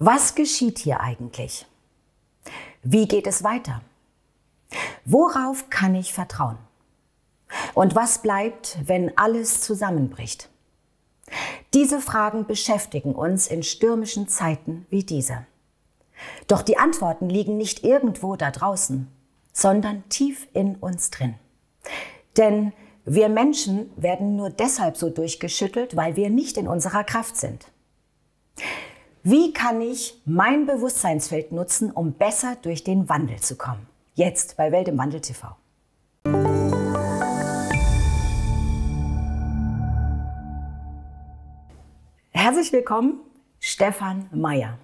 Was geschieht hier eigentlich? Wie geht es weiter? Worauf kann ich vertrauen? Und was bleibt, wenn alles zusammenbricht? Diese Fragen beschäftigen uns in stürmischen Zeiten wie diese. Doch die Antworten liegen nicht irgendwo da draußen, sondern tief in uns drin. Denn wir Menschen werden nur deshalb so durchgeschüttelt, weil wir nicht in unserer Kraft sind. Wie kann ich mein Bewusstseinsfeld nutzen, um besser durch den Wandel zu kommen? Jetzt bei Welt im Wandel TV. Herzlich willkommen, Stefan Meyer.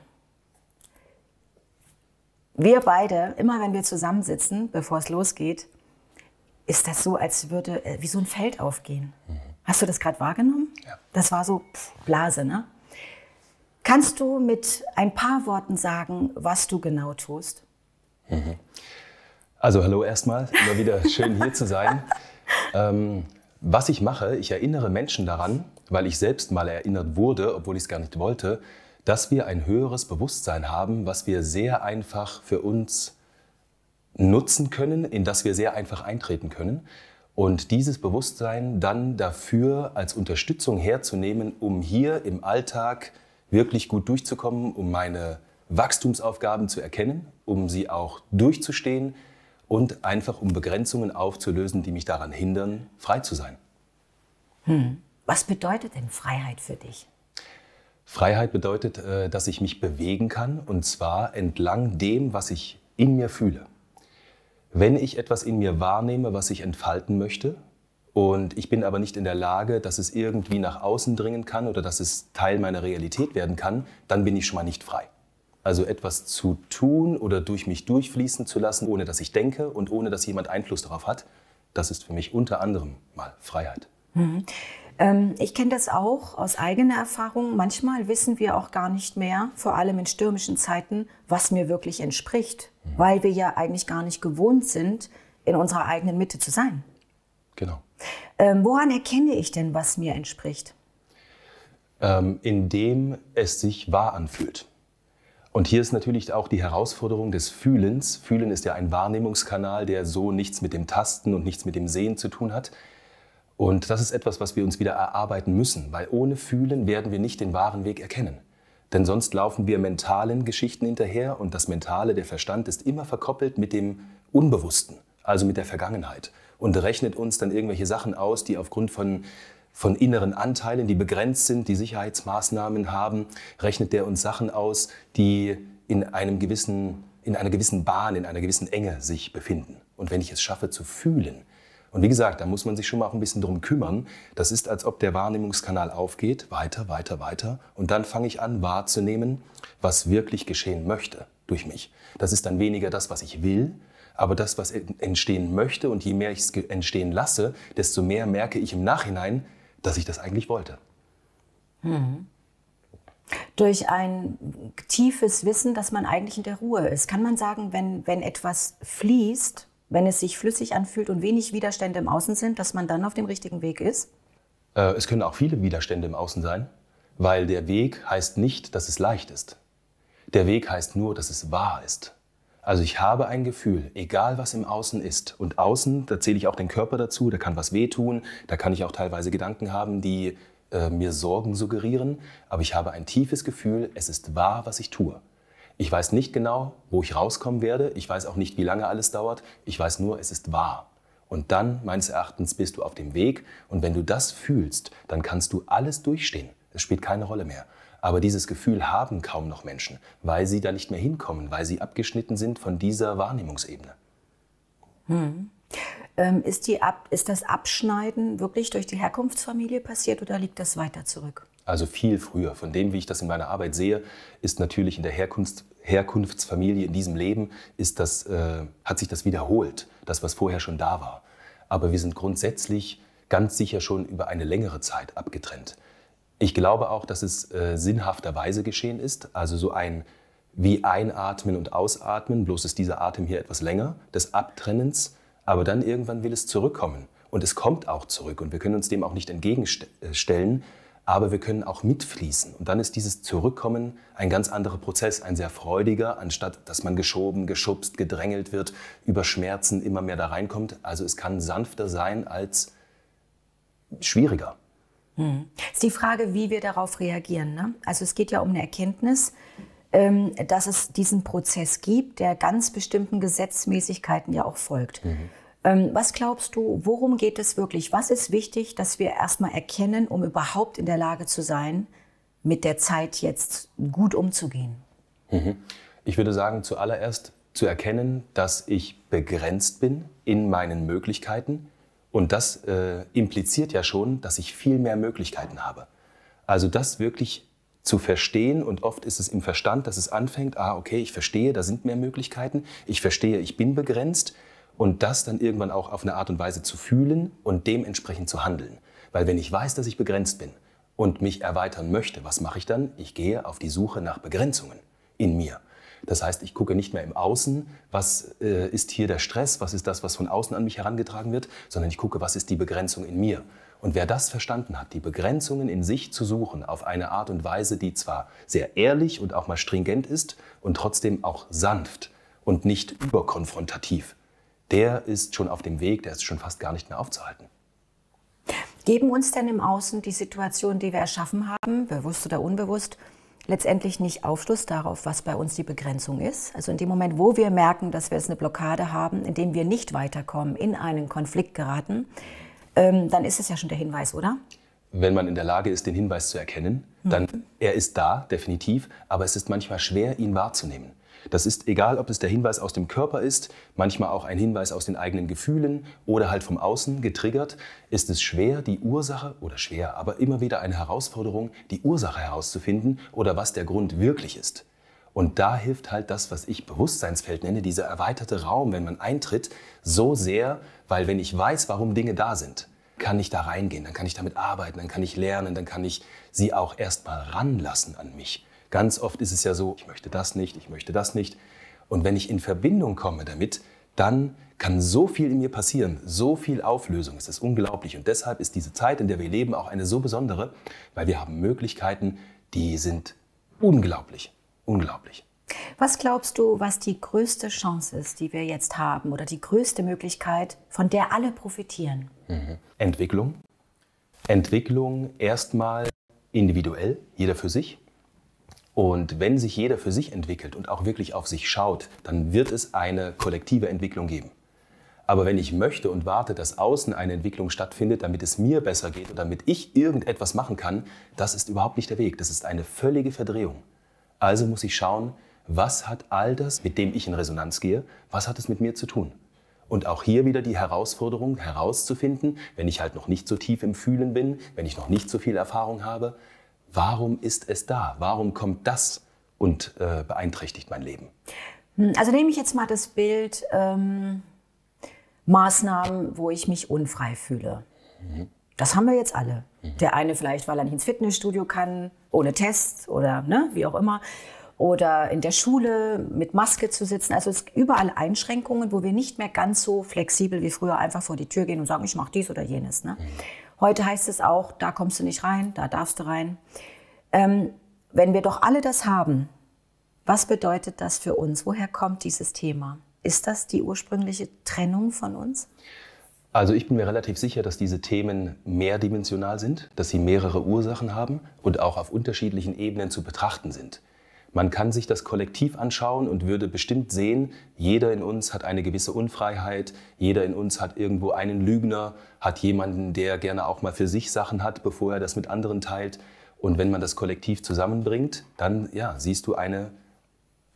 Wir beide, immer wenn wir zusammensitzen, bevor es losgeht, ist das so, als würde äh, wie so ein Feld aufgehen. Mhm. Hast du das gerade wahrgenommen? Ja. Das war so Blase, ne? Kannst du mit ein paar Worten sagen, was du genau tust? Mhm. Also hallo erstmal, immer wieder schön hier zu sein. Ähm, was ich mache, ich erinnere Menschen daran, weil ich selbst mal erinnert wurde, obwohl ich es gar nicht wollte, dass wir ein höheres Bewusstsein haben, was wir sehr einfach für uns nutzen können, in das wir sehr einfach eintreten können. Und dieses Bewusstsein dann dafür als Unterstützung herzunehmen, um hier im Alltag wirklich gut durchzukommen, um meine Wachstumsaufgaben zu erkennen, um sie auch durchzustehen und einfach um Begrenzungen aufzulösen, die mich daran hindern, frei zu sein. Hm. Was bedeutet denn Freiheit für dich? Freiheit bedeutet, äh, dass ich mich bewegen kann und zwar entlang dem, was ich in mir fühle. Wenn ich etwas in mir wahrnehme, was ich entfalten möchte, und ich bin aber nicht in der Lage, dass es irgendwie nach außen dringen kann oder dass es Teil meiner Realität werden kann, dann bin ich schon mal nicht frei. Also etwas zu tun oder durch mich durchfließen zu lassen, ohne dass ich denke und ohne dass jemand Einfluss darauf hat, das ist für mich unter anderem mal Freiheit. Mhm. Ähm, ich kenne das auch aus eigener Erfahrung. Manchmal wissen wir auch gar nicht mehr, vor allem in stürmischen Zeiten, was mir wirklich entspricht, mhm. weil wir ja eigentlich gar nicht gewohnt sind, in unserer eigenen Mitte zu sein. Genau. Ähm, woran erkenne ich denn, was mir entspricht? Ähm, indem es sich wahr anfühlt. Und hier ist natürlich auch die Herausforderung des Fühlens. Fühlen ist ja ein Wahrnehmungskanal, der so nichts mit dem Tasten und nichts mit dem Sehen zu tun hat. Und das ist etwas, was wir uns wieder erarbeiten müssen, weil ohne Fühlen werden wir nicht den wahren Weg erkennen. Denn sonst laufen wir mentalen Geschichten hinterher und das Mentale, der Verstand, ist immer verkoppelt mit dem Unbewussten, also mit der Vergangenheit und rechnet uns dann irgendwelche Sachen aus, die aufgrund von von inneren Anteilen, die begrenzt sind, die Sicherheitsmaßnahmen haben, rechnet der uns Sachen aus, die in, einem gewissen, in einer gewissen Bahn, in einer gewissen Enge sich befinden. Und wenn ich es schaffe zu fühlen, und wie gesagt, da muss man sich schon mal auch ein bisschen drum kümmern. Das ist, als ob der Wahrnehmungskanal aufgeht, weiter, weiter, weiter. Und dann fange ich an, wahrzunehmen, was wirklich geschehen möchte durch mich. Das ist dann weniger das, was ich will, aber das, was entstehen möchte und je mehr ich es entstehen lasse, desto mehr merke ich im Nachhinein, dass ich das eigentlich wollte. Hm. Durch ein tiefes Wissen, dass man eigentlich in der Ruhe ist. Kann man sagen, wenn, wenn etwas fließt, wenn es sich flüssig anfühlt und wenig Widerstände im Außen sind, dass man dann auf dem richtigen Weg ist? Äh, es können auch viele Widerstände im Außen sein, weil der Weg heißt nicht, dass es leicht ist. Der Weg heißt nur, dass es wahr ist. Also ich habe ein Gefühl, egal was im Außen ist. Und außen, da zähle ich auch den Körper dazu, da kann was wehtun, da kann ich auch teilweise Gedanken haben, die äh, mir Sorgen suggerieren. Aber ich habe ein tiefes Gefühl, es ist wahr, was ich tue. Ich weiß nicht genau, wo ich rauskommen werde. Ich weiß auch nicht, wie lange alles dauert. Ich weiß nur, es ist wahr. Und dann, meines Erachtens, bist du auf dem Weg. Und wenn du das fühlst, dann kannst du alles durchstehen. Es spielt keine Rolle mehr. Aber dieses Gefühl haben kaum noch Menschen, weil sie da nicht mehr hinkommen, weil sie abgeschnitten sind von dieser Wahrnehmungsebene. Hm. Ähm, ist, die Ab ist das Abschneiden wirklich durch die Herkunftsfamilie passiert oder liegt das weiter zurück? Also viel früher. Von dem, wie ich das in meiner Arbeit sehe, ist natürlich in der Herkunft, Herkunftsfamilie, in diesem Leben, ist das, äh, hat sich das wiederholt, das, was vorher schon da war. Aber wir sind grundsätzlich ganz sicher schon über eine längere Zeit abgetrennt. Ich glaube auch, dass es äh, sinnhafterweise geschehen ist. Also so ein wie Einatmen und Ausatmen, bloß ist dieser Atem hier etwas länger, des Abtrennens. Aber dann irgendwann will es zurückkommen. Und es kommt auch zurück. Und wir können uns dem auch nicht entgegenstellen. Äh, Aber wir können auch mitfließen. Und dann ist dieses Zurückkommen ein ganz anderer Prozess, ein sehr freudiger, anstatt dass man geschoben, geschubst, gedrängelt wird, über Schmerzen immer mehr da reinkommt. Also es kann sanfter sein als schwieriger. Hm. Ist die Frage, wie wir darauf reagieren. Ne? Also es geht ja um eine Erkenntnis, ähm, dass es diesen Prozess gibt, der ganz bestimmten Gesetzmäßigkeiten ja auch folgt. Mhm. Ähm, was glaubst du, worum geht es wirklich? Was ist wichtig, dass wir erstmal erkennen, um überhaupt in der Lage zu sein, mit der Zeit jetzt gut umzugehen? Mhm. Ich würde sagen, zuallererst zu erkennen, dass ich begrenzt bin in meinen Möglichkeiten, und das äh, impliziert ja schon, dass ich viel mehr Möglichkeiten habe. Also das wirklich zu verstehen und oft ist es im Verstand, dass es anfängt, ah okay, ich verstehe, da sind mehr Möglichkeiten, ich verstehe, ich bin begrenzt und das dann irgendwann auch auf eine Art und Weise zu fühlen und dementsprechend zu handeln. Weil wenn ich weiß, dass ich begrenzt bin und mich erweitern möchte, was mache ich dann? Ich gehe auf die Suche nach Begrenzungen in mir. Das heißt, ich gucke nicht mehr im Außen, was äh, ist hier der Stress, was ist das, was von außen an mich herangetragen wird, sondern ich gucke, was ist die Begrenzung in mir. Und wer das verstanden hat, die Begrenzungen in sich zu suchen, auf eine Art und Weise, die zwar sehr ehrlich und auch mal stringent ist und trotzdem auch sanft und nicht überkonfrontativ, der ist schon auf dem Weg, der ist schon fast gar nicht mehr aufzuhalten. Geben uns denn im Außen die Situation, die wir erschaffen haben, bewusst oder unbewusst, letztendlich nicht Aufschluss darauf, was bei uns die Begrenzung ist. Also in dem Moment, wo wir merken, dass wir jetzt eine Blockade haben, in dem wir nicht weiterkommen, in einen Konflikt geraten, ähm, dann ist es ja schon der Hinweis, oder? wenn man in der Lage ist, den Hinweis zu erkennen, hm. dann mhm. er ist da, definitiv, aber es ist manchmal schwer, ihn wahrzunehmen. Das ist egal, ob es der Hinweis aus dem Körper ist, manchmal auch ein Hinweis aus den eigenen Gefühlen oder halt vom Außen getriggert, ist es schwer, die Ursache oder schwer, aber immer wieder eine Herausforderung, die Ursache herauszufinden oder was der Grund wirklich ist. Und da hilft halt das, was ich Bewusstseinsfeld nenne, dieser erweiterte Raum, wenn man eintritt, so sehr, weil wenn ich weiß, warum Dinge da sind, kann ich da reingehen, dann kann ich damit arbeiten, dann kann ich lernen, dann kann ich sie auch erstmal ranlassen an mich. Ganz oft ist es ja so, ich möchte das nicht, ich möchte das nicht. Und wenn ich in Verbindung komme damit, dann kann so viel in mir passieren, so viel Auflösung. Es ist unglaublich. Und deshalb ist diese Zeit, in der wir leben, auch eine so besondere, weil wir haben Möglichkeiten, die sind unglaublich. Unglaublich. Was glaubst du, was die größte Chance ist, die wir jetzt haben oder die größte Möglichkeit, von der alle profitieren? Mhm. Entwicklung. Entwicklung erstmal individuell, jeder für sich. Und wenn sich jeder für sich entwickelt und auch wirklich auf sich schaut, dann wird es eine kollektive Entwicklung geben. Aber wenn ich möchte und warte, dass außen eine Entwicklung stattfindet, damit es mir besser geht oder damit ich irgendetwas machen kann, das ist überhaupt nicht der Weg. Das ist eine völlige Verdrehung. Also muss ich schauen, was hat all das, mit dem ich in Resonanz gehe, was hat es mit mir zu tun? Und auch hier wieder die Herausforderung herauszufinden, wenn ich halt noch nicht so tief im Fühlen bin, wenn ich noch nicht so viel Erfahrung habe, warum ist es da? Warum kommt das und äh, beeinträchtigt mein Leben? Hm, also nehme ich jetzt mal das Bild ähm, Maßnahmen, wo ich mich unfrei fühle. Mhm. Das haben wir jetzt alle. Mhm. Der eine vielleicht, weil er nicht ins Fitnessstudio kann, ohne Test oder ne, wie auch immer oder in der Schule mit Maske zu sitzen. Also es gibt überall Einschränkungen, wo wir nicht mehr ganz so flexibel wie früher einfach vor die Tür gehen und sagen, ich mache dies oder jenes. Ne? Heute heißt es auch, da kommst du nicht rein, da darfst du rein. Ähm, wenn wir doch alle das haben, was bedeutet das für uns? Woher kommt dieses Thema? Ist das die ursprüngliche Trennung von uns? Also ich bin mir relativ sicher, dass diese Themen mehrdimensional sind, dass sie mehrere Ursachen haben und auch auf unterschiedlichen Ebenen zu betrachten sind. Man kann sich das Kollektiv anschauen und würde bestimmt sehen, jeder in uns hat eine gewisse Unfreiheit, jeder in uns hat irgendwo einen Lügner, hat jemanden, der gerne auch mal für sich Sachen hat, bevor er das mit anderen teilt. Und wenn man das Kollektiv zusammenbringt, dann ja, siehst du eine,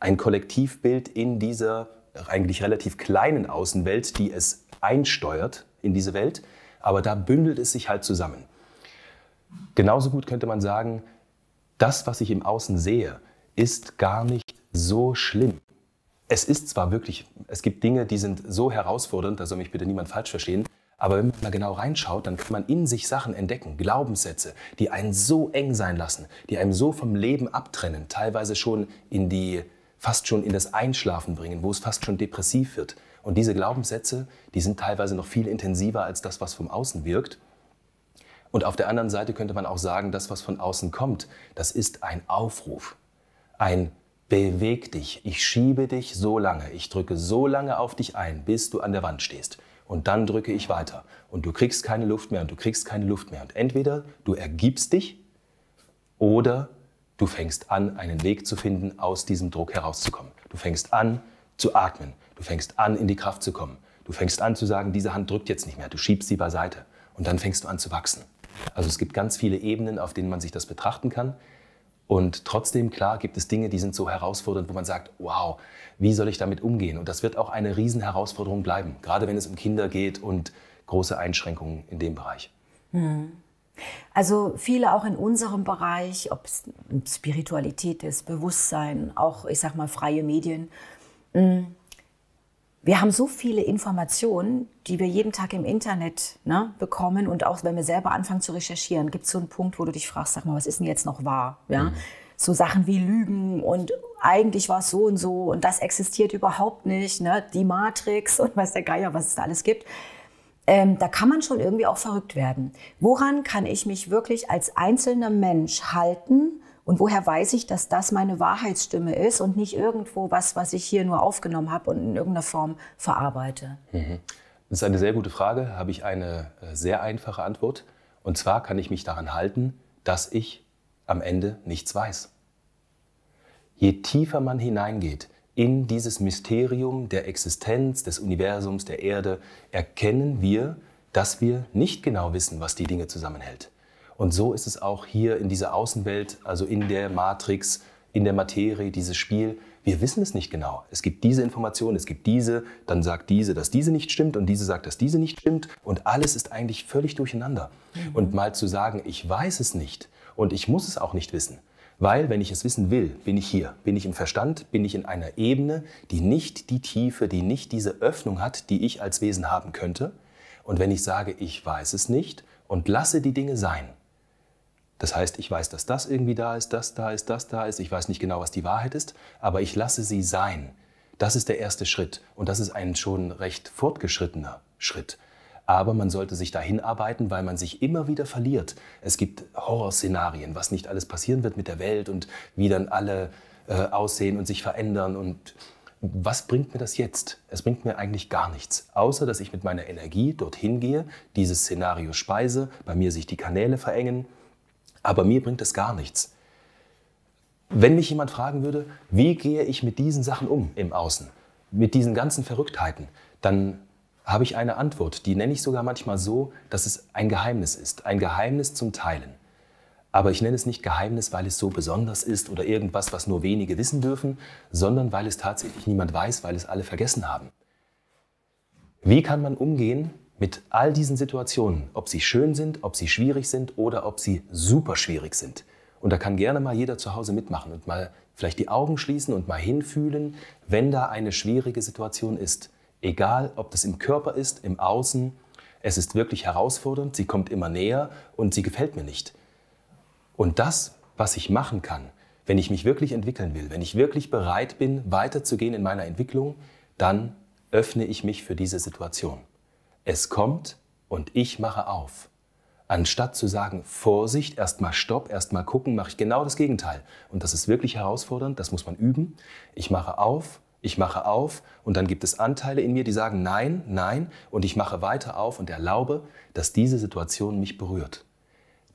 ein Kollektivbild in dieser eigentlich relativ kleinen Außenwelt, die es einsteuert in diese Welt. Aber da bündelt es sich halt zusammen. Genauso gut könnte man sagen, das, was ich im Außen sehe, ist gar nicht so schlimm. Es ist zwar wirklich, es gibt Dinge, die sind so herausfordernd, da soll mich bitte niemand falsch verstehen, aber wenn man mal genau reinschaut, dann kann man in sich Sachen entdecken, Glaubenssätze, die einen so eng sein lassen, die einem so vom Leben abtrennen, teilweise schon in die, fast schon in das Einschlafen bringen, wo es fast schon depressiv wird. Und diese Glaubenssätze, die sind teilweise noch viel intensiver als das, was von Außen wirkt. Und auf der anderen Seite könnte man auch sagen, das, was von außen kommt, das ist ein Aufruf ein Beweg dich, ich schiebe dich so lange, ich drücke so lange auf dich ein, bis du an der Wand stehst. Und dann drücke ich weiter. Und du kriegst keine Luft mehr und du kriegst keine Luft mehr. Und entweder du ergibst dich oder du fängst an, einen Weg zu finden, aus diesem Druck herauszukommen. Du fängst an zu atmen. Du fängst an, in die Kraft zu kommen. Du fängst an zu sagen, diese Hand drückt jetzt nicht mehr. Du schiebst sie beiseite. Und dann fängst du an zu wachsen. Also es gibt ganz viele Ebenen, auf denen man sich das betrachten kann. Und trotzdem, klar, gibt es Dinge, die sind so herausfordernd, wo man sagt, wow, wie soll ich damit umgehen? Und das wird auch eine Riesenherausforderung bleiben, gerade wenn es um Kinder geht und große Einschränkungen in dem Bereich. Hm. Also viele auch in unserem Bereich, ob es Spiritualität ist, Bewusstsein, auch ich sag mal freie Medien, hm, wir haben so viele Informationen, die wir jeden Tag im Internet ne, bekommen und auch wenn wir selber anfangen zu recherchieren, gibt es so einen Punkt, wo du dich fragst, sag mal, was ist denn jetzt noch wahr? Ja? Mhm. So Sachen wie Lügen und eigentlich war es so und so und das existiert überhaupt nicht, ne? die Matrix und weiß der Geier, was es da alles gibt. Ähm, da kann man schon irgendwie auch verrückt werden. Woran kann ich mich wirklich als einzelner Mensch halten und woher weiß ich, dass das meine Wahrheitsstimme ist und nicht irgendwo was, was ich hier nur aufgenommen habe und in irgendeiner Form verarbeite? Mhm. Das ist eine sehr gute Frage. Habe ich eine äh, sehr einfache Antwort. Und zwar kann ich mich daran halten, dass ich am Ende nichts weiß. Je tiefer man hineingeht in dieses Mysterium der Existenz, des Universums, der Erde, erkennen wir, dass wir nicht genau wissen, was die Dinge zusammenhält. Und so ist es auch hier in dieser Außenwelt, also in der Matrix, in der Materie, dieses Spiel. Wir wissen es nicht genau. Es gibt diese Information, es gibt diese, dann sagt diese, dass diese nicht stimmt und diese sagt, dass diese nicht stimmt. Und alles ist eigentlich völlig durcheinander. Mhm. Und mal zu sagen, ich weiß es nicht und ich muss es auch nicht wissen. Weil, wenn ich es wissen will, bin ich hier, bin ich im Verstand, bin ich in einer Ebene, die nicht die Tiefe, die nicht diese Öffnung hat, die ich als Wesen haben könnte. Und wenn ich sage, ich weiß es nicht und lasse die Dinge sein, das heißt, ich weiß, dass das irgendwie da ist, das da ist, das da ist. Ich weiß nicht genau, was die Wahrheit ist, aber ich lasse sie sein. Das ist der erste Schritt und das ist ein schon recht fortgeschrittener Schritt. Aber man sollte sich dahin arbeiten, weil man sich immer wieder verliert. Es gibt Horrorszenarien, was nicht alles passieren wird mit der Welt und wie dann alle äh, aussehen und sich verändern. Und was bringt mir das jetzt? Es bringt mir eigentlich gar nichts, außer dass ich mit meiner Energie dorthin gehe, dieses Szenario speise, bei mir sich die Kanäle verengen aber mir bringt es gar nichts. Wenn mich jemand fragen würde, wie gehe ich mit diesen Sachen um im Außen, mit diesen ganzen Verrücktheiten, dann habe ich eine Antwort. Die nenne ich sogar manchmal so, dass es ein Geheimnis ist. Ein Geheimnis zum Teilen. Aber ich nenne es nicht Geheimnis, weil es so besonders ist oder irgendwas, was nur wenige wissen dürfen, sondern weil es tatsächlich niemand weiß, weil es alle vergessen haben. Wie kann man umgehen mit all diesen Situationen, ob sie schön sind, ob sie schwierig sind oder ob sie super schwierig sind. Und da kann gerne mal jeder zu Hause mitmachen und mal vielleicht die Augen schließen und mal hinfühlen, wenn da eine schwierige Situation ist. Egal, ob das im Körper ist, im Außen, es ist wirklich herausfordernd, sie kommt immer näher und sie gefällt mir nicht. Und das, was ich machen kann, wenn ich mich wirklich entwickeln will, wenn ich wirklich bereit bin, weiterzugehen in meiner Entwicklung, dann öffne ich mich für diese Situation es kommt und ich mache auf. Anstatt zu sagen, Vorsicht, erstmal stopp, erstmal gucken, mache ich genau das Gegenteil. Und das ist wirklich herausfordernd, das muss man üben. Ich mache auf, ich mache auf und dann gibt es Anteile in mir, die sagen nein, nein und ich mache weiter auf und erlaube, dass diese Situation mich berührt.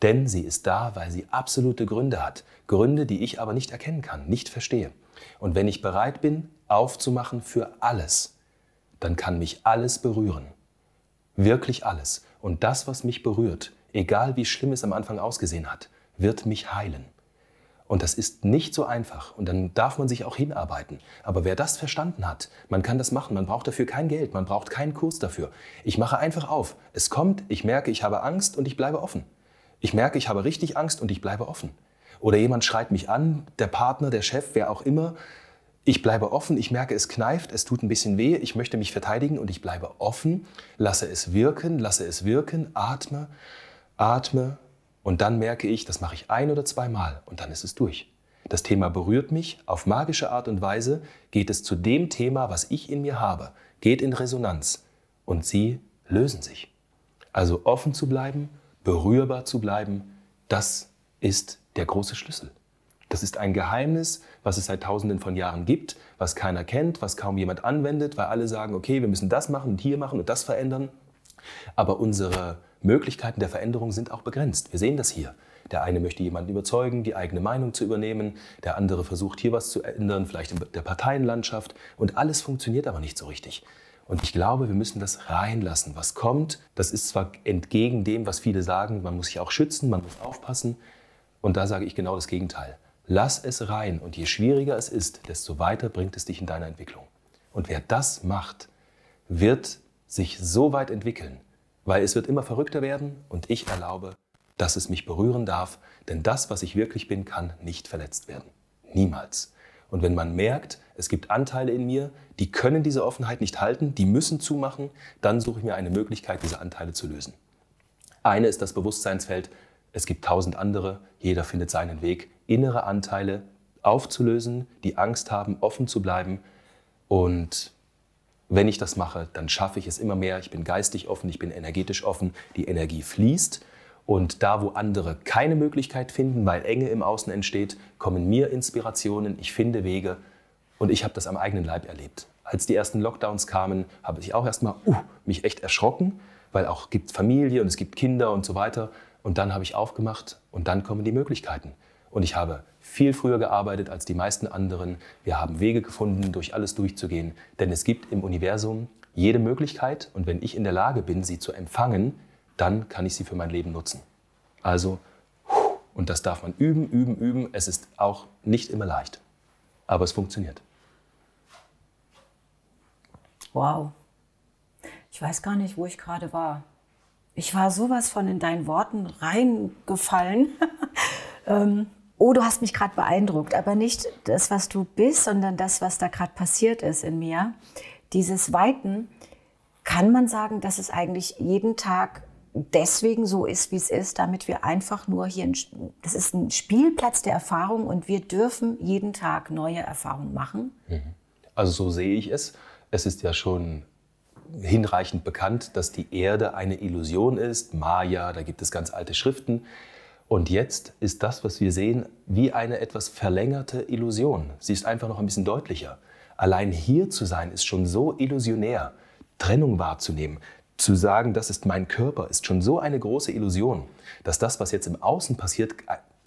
Denn sie ist da, weil sie absolute Gründe hat. Gründe, die ich aber nicht erkennen kann, nicht verstehe. Und wenn ich bereit bin, aufzumachen für alles, dann kann mich alles berühren. Wirklich alles. Und das, was mich berührt, egal wie schlimm es am Anfang ausgesehen hat, wird mich heilen. Und das ist nicht so einfach. Und dann darf man sich auch hinarbeiten. Aber wer das verstanden hat, man kann das machen. Man braucht dafür kein Geld, man braucht keinen Kurs dafür. Ich mache einfach auf. Es kommt, ich merke, ich habe Angst und ich bleibe offen. Ich merke, ich habe richtig Angst und ich bleibe offen. Oder jemand schreit mich an, der Partner, der Chef, wer auch immer, ich bleibe offen, ich merke, es kneift, es tut ein bisschen weh, ich möchte mich verteidigen und ich bleibe offen, lasse es wirken, lasse es wirken, atme, atme und dann merke ich, das mache ich ein oder zweimal und dann ist es durch. Das Thema berührt mich, auf magische Art und Weise geht es zu dem Thema, was ich in mir habe, geht in Resonanz und sie lösen sich. Also offen zu bleiben, berührbar zu bleiben, das ist der große Schlüssel. Das ist ein Geheimnis, was es seit Tausenden von Jahren gibt, was keiner kennt, was kaum jemand anwendet, weil alle sagen, okay, wir müssen das machen und hier machen und das verändern. Aber unsere Möglichkeiten der Veränderung sind auch begrenzt. Wir sehen das hier. Der eine möchte jemanden überzeugen, die eigene Meinung zu übernehmen, der andere versucht hier was zu ändern, vielleicht in der Parteienlandschaft und alles funktioniert aber nicht so richtig. Und ich glaube, wir müssen das reinlassen. Was kommt, das ist zwar entgegen dem, was viele sagen, man muss sich auch schützen, man muss aufpassen. Und da sage ich genau das Gegenteil. Lass es rein und je schwieriger es ist, desto weiter bringt es dich in deiner Entwicklung. Und wer das macht, wird sich so weit entwickeln, weil es wird immer verrückter werden und ich erlaube, dass es mich berühren darf, denn das, was ich wirklich bin, kann nicht verletzt werden. Niemals. Und wenn man merkt, es gibt Anteile in mir, die können diese Offenheit nicht halten, die müssen zumachen, dann suche ich mir eine Möglichkeit, diese Anteile zu lösen. Eine ist das Bewusstseinsfeld es gibt tausend andere, jeder findet seinen Weg, innere Anteile aufzulösen, die Angst haben, offen zu bleiben. Und wenn ich das mache, dann schaffe ich es immer mehr. Ich bin geistig offen, ich bin energetisch offen, die Energie fließt. Und da, wo andere keine Möglichkeit finden, weil Enge im Außen entsteht, kommen mir Inspirationen, ich finde Wege und ich habe das am eigenen Leib erlebt. Als die ersten Lockdowns kamen, habe ich auch erstmal uh, mich echt erschrocken, weil auch gibt Familie und es gibt Kinder und so weiter. Und dann habe ich aufgemacht und dann kommen die Möglichkeiten. Und ich habe viel früher gearbeitet als die meisten anderen. Wir haben Wege gefunden, durch alles durchzugehen. Denn es gibt im Universum jede Möglichkeit. Und wenn ich in der Lage bin, sie zu empfangen, dann kann ich sie für mein Leben nutzen. Also, und das darf man üben, üben, üben. Es ist auch nicht immer leicht. Aber es funktioniert. Wow. Ich weiß gar nicht, wo ich gerade war ich war sowas von in deinen Worten reingefallen. ähm, oh, du hast mich gerade beeindruckt, aber nicht das, was du bist, sondern das, was da gerade passiert ist in mir. Dieses Weiten, kann man sagen, dass es eigentlich jeden Tag deswegen so ist, wie es ist, damit wir einfach nur hier, ein, das ist ein Spielplatz der Erfahrung und wir dürfen jeden Tag neue Erfahrungen machen. Mhm. Also so sehe ich es. Es ist ja schon hinreichend bekannt, dass die Erde eine Illusion ist. Maya, da gibt es ganz alte Schriften. Und jetzt ist das, was wir sehen, wie eine etwas verlängerte Illusion. Sie ist einfach noch ein bisschen deutlicher. Allein hier zu sein, ist schon so illusionär. Trennung wahrzunehmen, zu sagen, das ist mein Körper, ist schon so eine große Illusion, dass das, was jetzt im Außen passiert,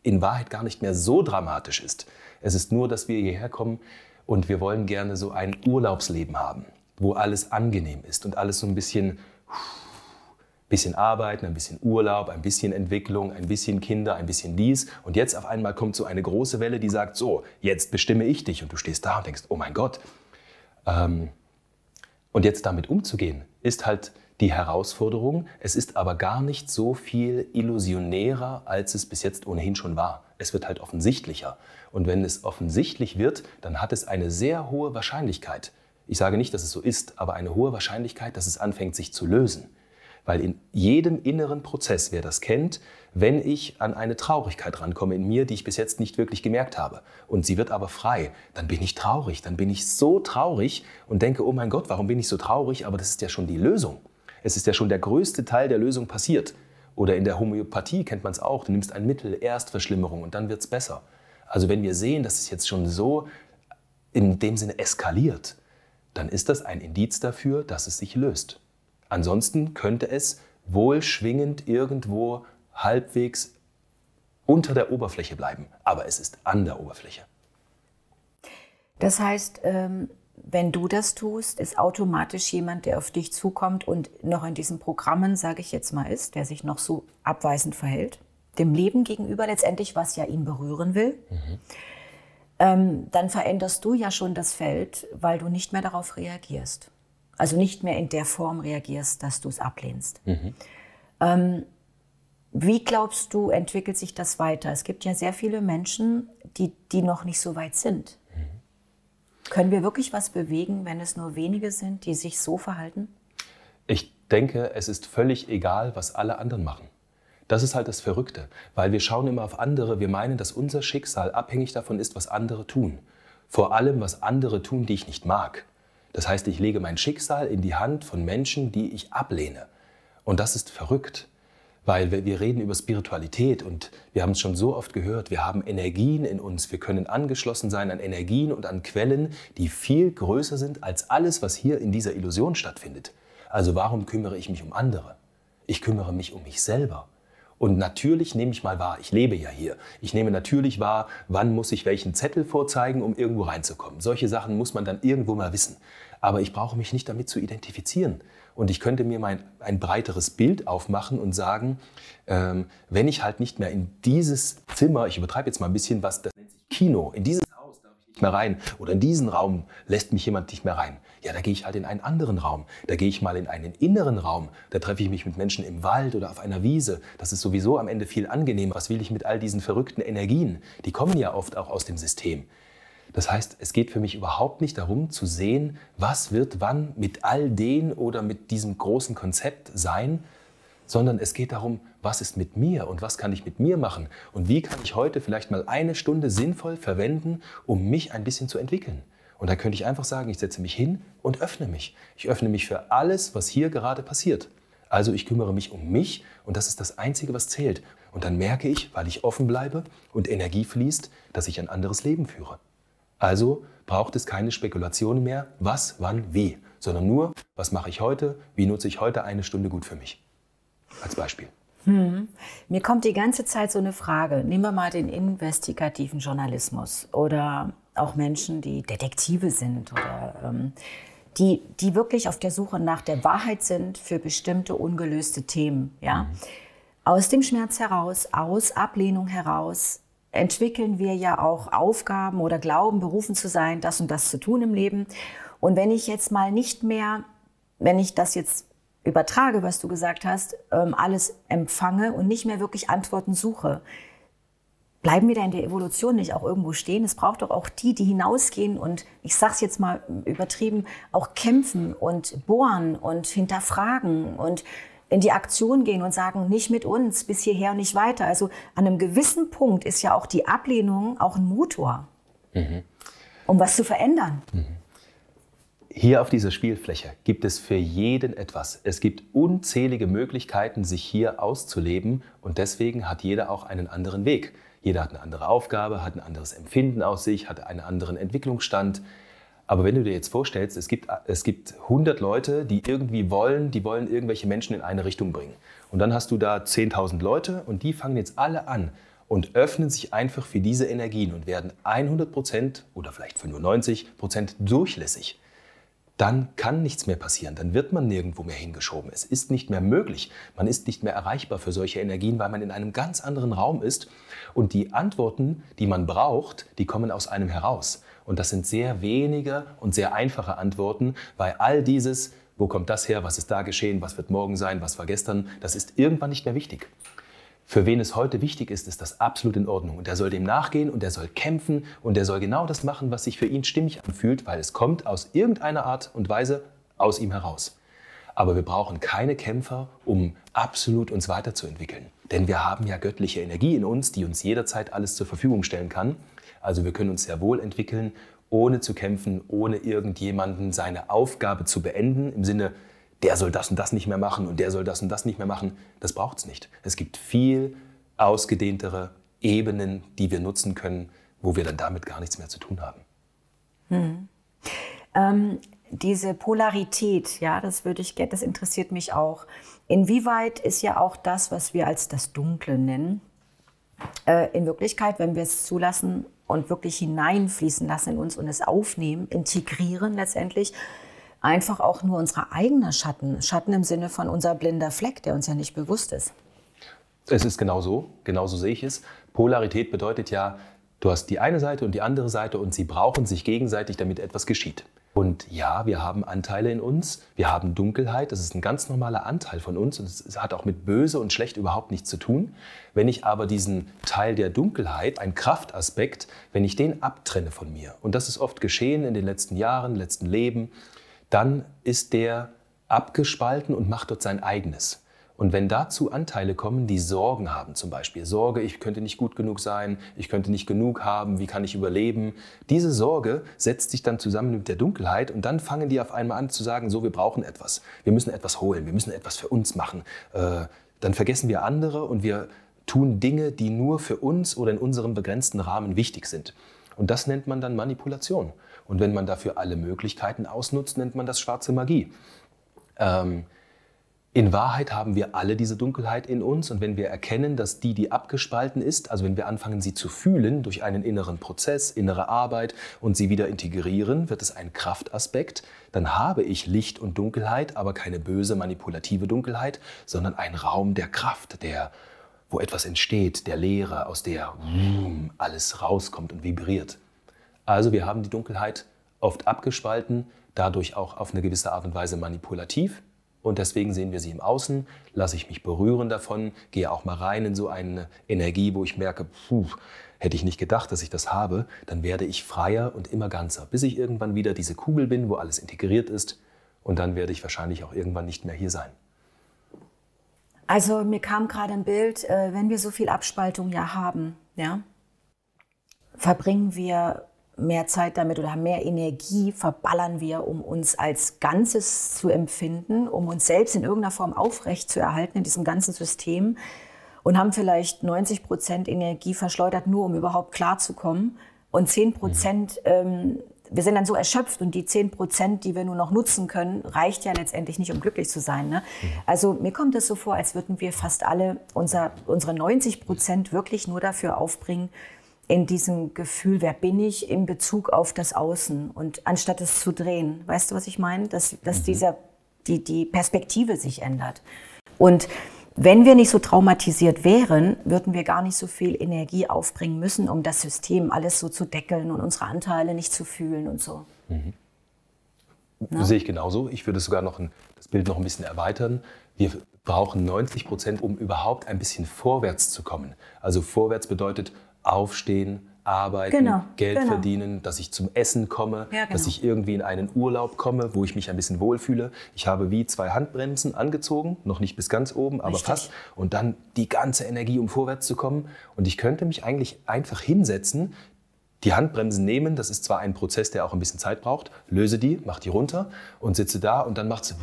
in Wahrheit gar nicht mehr so dramatisch ist. Es ist nur, dass wir hierher kommen und wir wollen gerne so ein Urlaubsleben haben wo alles angenehm ist und alles so ein bisschen, bisschen Arbeiten, ein bisschen Urlaub, ein bisschen Entwicklung, ein bisschen Kinder, ein bisschen dies. Und jetzt auf einmal kommt so eine große Welle, die sagt, so, jetzt bestimme ich dich. Und du stehst da und denkst, oh mein Gott. Ähm, und jetzt damit umzugehen, ist halt die Herausforderung. Es ist aber gar nicht so viel illusionärer, als es bis jetzt ohnehin schon war. Es wird halt offensichtlicher. Und wenn es offensichtlich wird, dann hat es eine sehr hohe Wahrscheinlichkeit, ich sage nicht, dass es so ist, aber eine hohe Wahrscheinlichkeit, dass es anfängt, sich zu lösen. Weil in jedem inneren Prozess, wer das kennt, wenn ich an eine Traurigkeit rankomme in mir, die ich bis jetzt nicht wirklich gemerkt habe, und sie wird aber frei, dann bin ich traurig, dann bin ich so traurig und denke, oh mein Gott, warum bin ich so traurig? Aber das ist ja schon die Lösung. Es ist ja schon der größte Teil der Lösung passiert. Oder in der Homöopathie kennt man es auch, du nimmst ein Mittel, erst Verschlimmerung und dann wird es besser. Also wenn wir sehen, dass es jetzt schon so in dem Sinne eskaliert, dann ist das ein Indiz dafür, dass es sich löst. Ansonsten könnte es wohl schwingend irgendwo halbwegs unter der Oberfläche bleiben, aber es ist an der Oberfläche. Das heißt, ähm, wenn du das tust, ist automatisch jemand, der auf dich zukommt und noch in diesen Programmen, sage ich jetzt mal, ist, der sich noch so abweisend verhält, dem Leben gegenüber letztendlich, was ja ihn berühren will. Mhm ähm, dann veränderst du ja schon das Feld, weil du nicht mehr darauf reagierst. Also nicht mehr in der Form reagierst, dass du es ablehnst. Mhm. Ähm, wie glaubst du, entwickelt sich das weiter? Es gibt ja sehr viele Menschen, die, die noch nicht so weit sind. Mhm. Können wir wirklich was bewegen, wenn es nur wenige sind, die sich so verhalten? Ich denke, es ist völlig egal, was alle anderen machen. Das ist halt das Verrückte, weil wir schauen immer auf andere, wir meinen, dass unser Schicksal abhängig davon ist, was andere tun. Vor allem, was andere tun, die ich nicht mag. Das heißt, ich lege mein Schicksal in die Hand von Menschen, die ich ablehne. Und das ist verrückt, weil wir, reden über Spiritualität und wir haben es schon so oft gehört, wir haben Energien in uns, wir können angeschlossen sein an Energien und an Quellen, die viel größer sind als alles, was hier in dieser Illusion stattfindet. Also warum kümmere ich mich um andere? Ich kümmere mich um mich selber. Und natürlich nehme ich mal wahr, ich lebe ja hier. Ich nehme natürlich wahr, wann muss ich welchen Zettel vorzeigen, um irgendwo reinzukommen. Solche Sachen muss man dann irgendwo mal wissen. Aber ich brauche mich nicht damit zu identifizieren. Und ich könnte mir mein, ein breiteres Bild aufmachen und sagen, ähm, wenn ich halt nicht mehr in dieses Zimmer, ich übertreibe jetzt mal ein bisschen was, das nennt sich Kino, in dieses Haus darf ich nicht mehr rein oder in diesen Raum lässt mich jemand nicht mehr rein. Ja, da gehe ich halt in einen anderen Raum. Da gehe ich mal in einen inneren Raum. Da treffe ich mich mit Menschen im Wald oder auf einer Wiese. Das ist sowieso am Ende viel angenehmer. Was will ich mit all diesen verrückten Energien? Die kommen ja oft auch aus dem System. Das heißt, es geht für mich überhaupt nicht darum zu sehen, was wird wann mit all den oder mit diesem großen Konzept sein, sondern es geht darum, was ist mit mir und was kann ich mit mir machen und wie kann ich heute vielleicht mal eine Stunde sinnvoll verwenden, um mich ein bisschen zu entwickeln. Und da könnte ich einfach sagen, ich setze mich hin und öffne mich. Ich öffne mich für alles, was hier gerade passiert. Also ich kümmere mich um mich und das ist das Einzige, was zählt. Und dann merke ich, weil ich offen bleibe und Energie fließt, dass ich ein anderes Leben führe. Also braucht es keine Spekulationen mehr, was, wann, wie, sondern nur, was mache ich heute, wie nutze ich heute eine Stunde gut für mich. Als Beispiel. Hm. Mir kommt die ganze Zeit so eine Frage. Nehmen wir mal den investigativen Journalismus oder auch Menschen, die Detektive sind oder ähm, die, die wirklich auf der Suche nach der Wahrheit sind für bestimmte ungelöste Themen. Ja? Mhm. Aus dem Schmerz heraus, aus Ablehnung heraus entwickeln wir ja auch Aufgaben oder glauben, berufen zu sein, das und das zu tun im Leben. Und wenn ich jetzt mal nicht mehr, wenn ich das jetzt übertrage, was du gesagt hast, ähm, alles empfange und nicht mehr wirklich Antworten suche. Bleiben wir da in der Evolution nicht auch irgendwo stehen? Es braucht doch auch die, die hinausgehen und, ich sage es jetzt mal übertrieben, auch kämpfen und bohren und hinterfragen und in die Aktion gehen und sagen, nicht mit uns, bis hierher und nicht weiter. Also an einem gewissen Punkt ist ja auch die Ablehnung auch ein Motor, mhm. um was zu verändern. Mhm. Hier auf dieser Spielfläche gibt es für jeden etwas. Es gibt unzählige Möglichkeiten, sich hier auszuleben und deswegen hat jeder auch einen anderen Weg. Jeder hat eine andere Aufgabe, hat ein anderes Empfinden aus sich, hat einen anderen Entwicklungsstand. Aber wenn du dir jetzt vorstellst, es gibt, es gibt 100 Leute, die irgendwie wollen, die wollen irgendwelche Menschen in eine Richtung bringen. Und dann hast du da 10.000 Leute und die fangen jetzt alle an und öffnen sich einfach für diese Energien und werden 100% oder vielleicht 95% durchlässig dann kann nichts mehr passieren, dann wird man nirgendwo mehr hingeschoben. Es ist nicht mehr möglich, man ist nicht mehr erreichbar für solche Energien, weil man in einem ganz anderen Raum ist und die Antworten, die man braucht, die kommen aus einem heraus. Und das sind sehr wenige und sehr einfache Antworten, weil all dieses, wo kommt das her, was ist da geschehen, was wird morgen sein, was war gestern, das ist irgendwann nicht mehr wichtig für wen es heute wichtig ist, ist das absolut in Ordnung. Und er soll dem nachgehen und er soll kämpfen und er soll genau das machen, was sich für ihn stimmig anfühlt, weil es kommt aus irgendeiner Art und Weise aus ihm heraus. Aber wir brauchen keine Kämpfer, um absolut uns weiterzuentwickeln. Denn wir haben ja göttliche Energie in uns, die uns jederzeit alles zur Verfügung stellen kann. Also wir können uns sehr wohl entwickeln, ohne zu kämpfen, ohne irgendjemanden seine Aufgabe zu beenden, im Sinne, der soll das und das nicht mehr machen und der soll das und das nicht mehr machen. Das braucht es nicht. Es gibt viel ausgedehntere Ebenen, die wir nutzen können, wo wir dann damit gar nichts mehr zu tun haben. Hm. Ähm, diese Polarität, ja, das würde ich gerne, das interessiert mich auch. Inwieweit ist ja auch das, was wir als das Dunkle nennen, äh, in Wirklichkeit, wenn wir es zulassen und wirklich hineinfließen lassen in uns und es aufnehmen, integrieren letztendlich, einfach auch nur unser eigener Schatten. Schatten im Sinne von unser blinder Fleck, der uns ja nicht bewusst ist. Es ist genau so, genau so sehe ich es. Polarität bedeutet ja, du hast die eine Seite und die andere Seite und sie brauchen sich gegenseitig, damit etwas geschieht. Und ja, wir haben Anteile in uns, wir haben Dunkelheit, das ist ein ganz normaler Anteil von uns und es hat auch mit böse und schlecht überhaupt nichts zu tun. Wenn ich aber diesen Teil der Dunkelheit, einen Kraftaspekt, wenn ich den abtrenne von mir, und das ist oft geschehen in den letzten Jahren, letzten Leben, dann ist der abgespalten und macht dort sein eigenes. Und wenn dazu Anteile kommen, die Sorgen haben, zum Beispiel Sorge, ich könnte nicht gut genug sein, ich könnte nicht genug haben, wie kann ich überleben, diese Sorge setzt sich dann zusammen mit der Dunkelheit und dann fangen die auf einmal an zu sagen, so, wir brauchen etwas, wir müssen etwas holen, wir müssen etwas für uns machen. Äh, dann vergessen wir andere und wir tun Dinge, die nur für uns oder in unserem begrenzten Rahmen wichtig sind. Und das nennt man dann Manipulation. Und wenn man dafür alle Möglichkeiten ausnutzt, nennt man das schwarze Magie. Ähm, in Wahrheit haben wir alle diese Dunkelheit in uns und wenn wir erkennen, dass die, die abgespalten ist, also wenn wir anfangen, sie zu fühlen durch einen inneren Prozess, innere Arbeit und sie wieder integrieren, wird es ein Kraftaspekt, dann habe ich Licht und Dunkelheit, aber keine böse, manipulative Dunkelheit, sondern ein Raum der Kraft, der, wo etwas entsteht, der Leere, aus der alles rauskommt und vibriert. Also wir haben die Dunkelheit oft abgespalten, dadurch auch auf eine gewisse Art und Weise manipulativ. Und deswegen sehen wir sie im Außen, lasse ich mich berühren davon, gehe auch mal rein in so eine Energie, wo ich merke, puh, hätte ich nicht gedacht, dass ich das habe, dann werde ich freier und immer ganzer, bis ich irgendwann wieder diese Kugel bin, wo alles integriert ist. Und dann werde ich wahrscheinlich auch irgendwann nicht mehr hier sein. Also mir kam gerade ein Bild, äh, wenn wir so viel Abspaltung ja haben, ja, verbringen wir mehr Zeit damit oder mehr Energie verballern wir, um uns als Ganzes zu empfinden, um uns selbst in irgendeiner Form aufrecht zu erhalten in diesem ganzen System und haben vielleicht 90 Prozent Energie verschleudert, nur um überhaupt klarzukommen. Und 10 Prozent, mhm. ähm, wir sind dann so erschöpft und die 10 Prozent, die wir nur noch nutzen können, reicht ja letztendlich nicht, um glücklich zu sein. Ne? Mhm. Also mir kommt es so vor, als würden wir fast alle unser, unsere 90 Prozent wirklich nur dafür aufbringen, in diesem Gefühl, wer bin ich in Bezug auf das Außen und anstatt es zu drehen. Weißt du, was ich meine? Dass, dass mhm. dieser, die, die Perspektive sich ändert. Und wenn wir nicht so traumatisiert wären, würden wir gar nicht so viel Energie aufbringen müssen, um das System alles so zu deckeln und unsere Anteile nicht zu fühlen und so. Mhm. Ne? Sehe ich genauso. Ich würde sogar noch ein, das Bild noch ein bisschen erweitern. Wir brauchen 90 Prozent, um überhaupt ein bisschen vorwärts zu kommen. Also vorwärts bedeutet aufstehen, arbeiten, genau, Geld genau. verdienen, dass ich zum Essen komme, ja, genau. dass ich irgendwie in einen Urlaub komme, wo ich mich ein bisschen wohlfühle. Ich habe wie zwei Handbremsen angezogen, noch nicht bis ganz oben, aber Richtig. fast. Und dann die ganze Energie, um vorwärts zu kommen. Und ich könnte mich eigentlich einfach hinsetzen, die Handbremsen nehmen, das ist zwar ein Prozess, der auch ein bisschen Zeit braucht, löse die, mach die runter und sitze da und dann macht es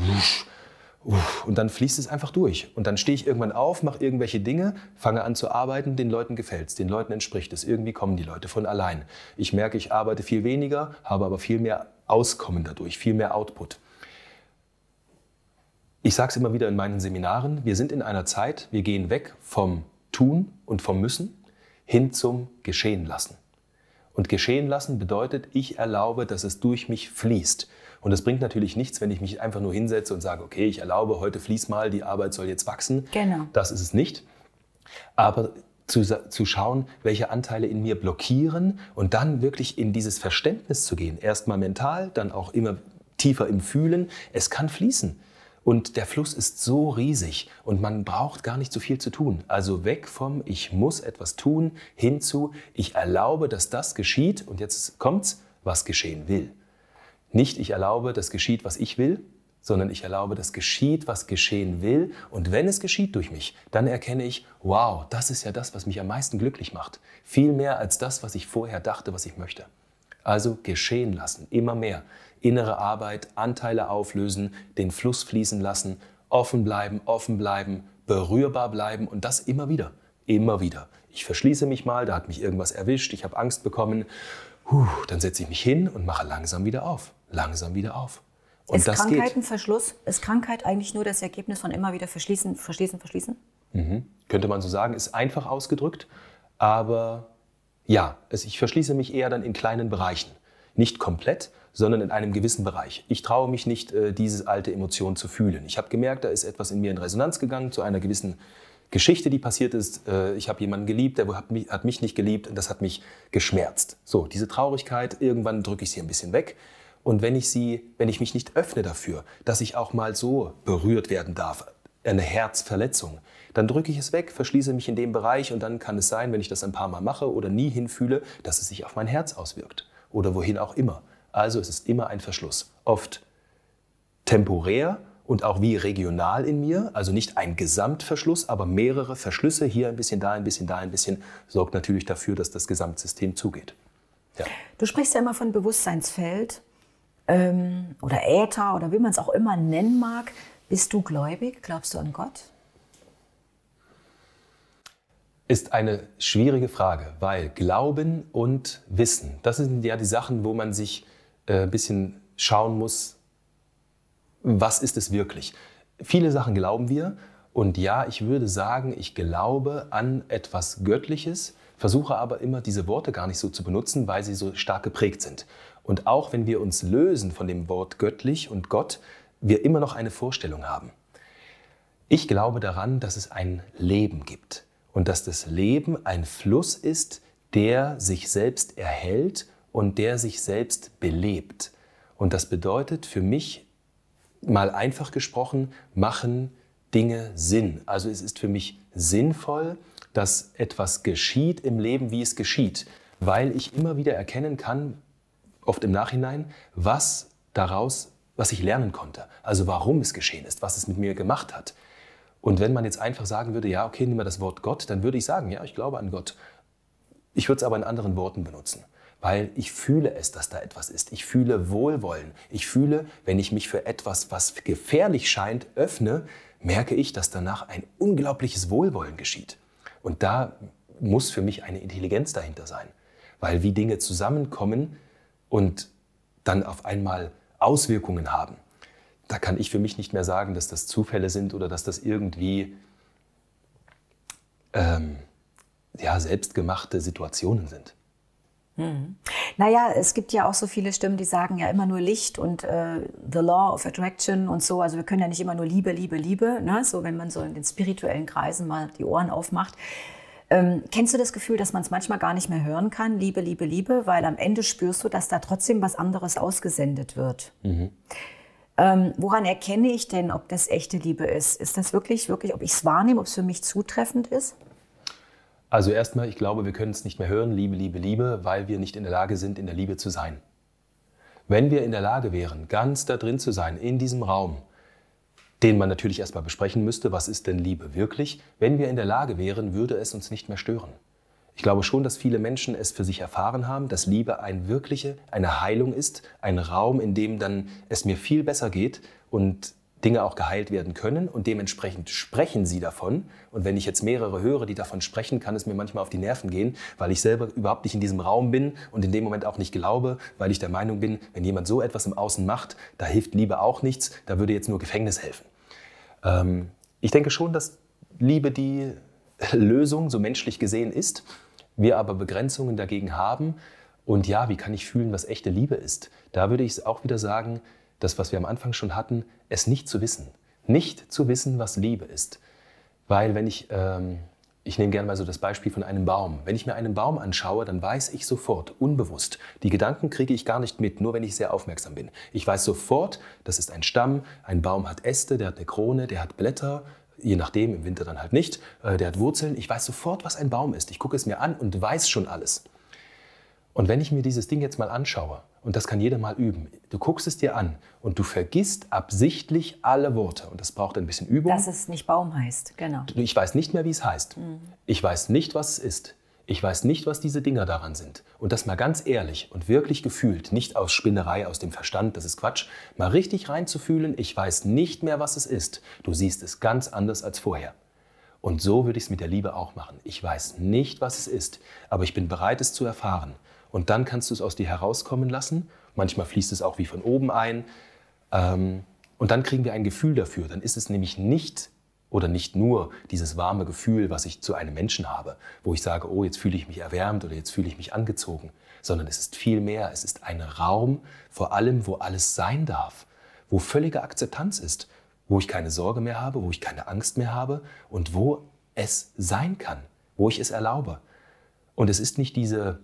und dann fließt es einfach durch. Und dann stehe ich irgendwann auf, mache irgendwelche Dinge, fange an zu arbeiten, den Leuten gefällt es, den Leuten entspricht es. Irgendwie kommen die Leute von allein. Ich merke, ich arbeite viel weniger, habe aber viel mehr Auskommen dadurch, viel mehr Output. Ich sage es immer wieder in meinen Seminaren, wir sind in einer Zeit, wir gehen weg vom Tun und vom Müssen hin zum Geschehen lassen. Und geschehen lassen bedeutet, ich erlaube, dass es durch mich fließt. Und es bringt natürlich nichts, wenn ich mich einfach nur hinsetze und sage, okay, ich erlaube, heute fließ mal, die Arbeit soll jetzt wachsen. Genau. Das ist es nicht. Aber zu, zu schauen, welche Anteile in mir blockieren und dann wirklich in dieses Verständnis zu gehen. Erstmal mental, dann auch immer tiefer im Fühlen. Es kann fließen. Und der Fluss ist so riesig und man braucht gar nicht so viel zu tun. Also weg vom Ich muss etwas tun hin zu Ich erlaube, dass das geschieht und jetzt kommt's, was geschehen will. Nicht ich erlaube, dass geschieht, was ich will, sondern ich erlaube, dass geschieht, was geschehen will. Und wenn es geschieht durch mich, dann erkenne ich, wow, das ist ja das, was mich am meisten glücklich macht. Viel mehr als das, was ich vorher dachte, was ich möchte. Also geschehen lassen, immer mehr. Innere Arbeit, Anteile auflösen, den Fluss fließen lassen, offen bleiben, offen bleiben, berührbar bleiben und das immer wieder, immer wieder. Ich verschließe mich mal, da hat mich irgendwas erwischt, ich habe Angst bekommen. Puh, dann setze ich mich hin und mache langsam wieder auf langsam wieder auf. Und ist Krankheitenverschluss, ist Krankheit eigentlich nur das Ergebnis von immer wieder verschließen, verschließen, verschließen? Mhm. Könnte man so sagen, ist einfach ausgedrückt, aber ja, es, ich verschließe mich eher dann in kleinen Bereichen. Nicht komplett, sondern in einem gewissen Bereich. Ich traue mich nicht, äh, diese alte Emotion zu fühlen. Ich habe gemerkt, da ist etwas in mir in Resonanz gegangen zu einer gewissen Geschichte, die passiert ist. Äh, ich habe jemanden geliebt, der hat mich, hat mich nicht geliebt und das hat mich geschmerzt. So, diese Traurigkeit, irgendwann drücke ich sie ein bisschen weg und wenn ich sie, wenn ich mich nicht öffne dafür, dass ich auch mal so berührt werden darf, eine Herzverletzung, dann drücke ich es weg, verschließe mich in dem Bereich und dann kann es sein, wenn ich das ein paar Mal mache oder nie hinfühle, dass es sich auf mein Herz auswirkt oder wohin auch immer. Also es ist immer ein Verschluss, oft temporär und auch wie regional in mir, also nicht ein Gesamtverschluss, aber mehrere Verschlüsse, hier ein bisschen, da ein bisschen, da ein bisschen, sorgt natürlich dafür, dass das Gesamtsystem zugeht. Ja. Du sprichst ja immer von Bewusstseinsfeld ähm, oder Äther oder wie man es auch immer nennen mag. Bist du gläubig? Glaubst du an Gott? Ist eine schwierige Frage, weil Glauben und Wissen, das sind ja die Sachen, wo man sich äh, ein bisschen schauen muss, was ist es wirklich? Viele Sachen glauben wir und ja, ich würde sagen, ich glaube an etwas Göttliches, versuche aber immer diese Worte gar nicht so zu benutzen, weil sie so stark geprägt sind. Und auch wenn wir uns lösen von dem Wort göttlich und Gott, wir immer noch eine Vorstellung haben. Ich glaube daran, dass es ein Leben gibt und dass das Leben ein Fluss ist, der sich selbst erhält und der sich selbst belebt. Und das bedeutet für mich, mal einfach gesprochen, machen Dinge Sinn. Also es ist für mich sinnvoll, dass etwas geschieht im Leben, wie es geschieht, weil ich immer wieder erkennen kann, oft im Nachhinein, was daraus, was ich lernen konnte. Also warum es geschehen ist, was es mit mir gemacht hat. Und wenn man jetzt einfach sagen würde, ja, okay, nimm mal das Wort Gott, dann würde ich sagen, ja, ich glaube an Gott. Ich würde es aber in anderen Worten benutzen, weil ich fühle es, dass da etwas ist. Ich fühle Wohlwollen. Ich fühle, wenn ich mich für etwas, was gefährlich scheint, öffne, merke ich, dass danach ein unglaubliches Wohlwollen geschieht. Und da muss für mich eine Intelligenz dahinter sein, weil wie Dinge zusammenkommen, und dann auf einmal Auswirkungen haben. Da kann ich für mich nicht mehr sagen, dass das Zufälle sind oder dass das irgendwie ähm, ja, selbstgemachte Situationen sind. Hm. Naja, es gibt ja auch so viele Stimmen, die sagen ja immer nur Licht und äh, The Law of Attraction und so. Also wir können ja nicht immer nur Liebe, Liebe, Liebe. Ne? So wenn man so in den spirituellen Kreisen mal die Ohren aufmacht. Ähm, kennst du das Gefühl, dass man es manchmal gar nicht mehr hören kann? Liebe, Liebe, Liebe, weil am Ende spürst du, dass da trotzdem was anderes ausgesendet wird. Mhm. Ähm, woran erkenne ich denn, ob das echte Liebe ist? Ist das wirklich, wirklich, ob ich es wahrnehme, ob es für mich zutreffend ist? Also erstmal, ich glaube, wir können es nicht mehr hören, Liebe, Liebe, Liebe, weil wir nicht in der Lage sind, in der Liebe zu sein. Wenn wir in der Lage wären, ganz da drin zu sein, in diesem Raum, den man natürlich erstmal besprechen müsste, was ist denn Liebe wirklich? Wenn wir in der Lage wären, würde es uns nicht mehr stören. Ich glaube schon, dass viele Menschen es für sich erfahren haben, dass Liebe eine wirkliche, eine Heilung ist, ein Raum, in dem dann es mir viel besser geht und Dinge auch geheilt werden können und dementsprechend sprechen sie davon. Und wenn ich jetzt mehrere höre, die davon sprechen, kann es mir manchmal auf die Nerven gehen, weil ich selber überhaupt nicht in diesem Raum bin und in dem Moment auch nicht glaube, weil ich der Meinung bin, wenn jemand so etwas im Außen macht, da hilft Liebe auch nichts, da würde jetzt nur Gefängnis helfen. Ähm, ich denke schon, dass Liebe die Lösung so menschlich gesehen ist, wir aber Begrenzungen dagegen haben. Und ja, wie kann ich fühlen, was echte Liebe ist? Da würde ich auch wieder sagen, das, was wir am Anfang schon hatten, es nicht zu wissen. Nicht zu wissen, was Liebe ist. Weil wenn ich ähm, ich nehme gerne mal so das Beispiel von einem Baum. Wenn ich mir einen Baum anschaue, dann weiß ich sofort, unbewusst. Die Gedanken kriege ich gar nicht mit, nur wenn ich sehr aufmerksam bin. Ich weiß sofort, das ist ein Stamm, ein Baum hat Äste, der hat eine Krone, der hat Blätter, je nachdem, im Winter dann halt nicht, äh, der hat Wurzeln. Ich weiß sofort, was ein Baum ist. Ich gucke es mir an und weiß schon alles. Und wenn ich mir dieses Ding jetzt mal anschaue und das kann jeder mal üben. Du guckst es dir an und du vergisst absichtlich alle Worte. Und das braucht ein bisschen Übung. Dass es nicht Baum heißt, genau. Ich weiß nicht mehr, wie es heißt. Mhm. Ich weiß nicht, was es ist. Ich weiß nicht, was diese Dinger daran sind. Und das mal ganz ehrlich und wirklich gefühlt, nicht aus Spinnerei, aus dem Verstand, das ist Quatsch, mal richtig reinzufühlen, ich weiß nicht mehr, was es ist. Du siehst es ganz anders als vorher. Und so würde ich es mit der Liebe auch machen. Ich weiß nicht, was es ist, aber ich bin bereit, es zu erfahren. Und dann kannst du es aus dir herauskommen lassen. Manchmal fließt es auch wie von oben ein. Ähm, und dann kriegen wir ein Gefühl dafür. Dann ist es nämlich nicht oder nicht nur dieses warme Gefühl, was ich zu einem Menschen habe, wo ich sage, oh, jetzt fühle ich mich erwärmt oder jetzt fühle ich mich angezogen, sondern es ist viel mehr. Es ist ein Raum, vor allem, wo alles sein darf, wo völlige Akzeptanz ist, wo ich keine Sorge mehr habe, wo ich keine Angst mehr habe und wo es sein kann, wo ich es erlaube. Und es ist nicht diese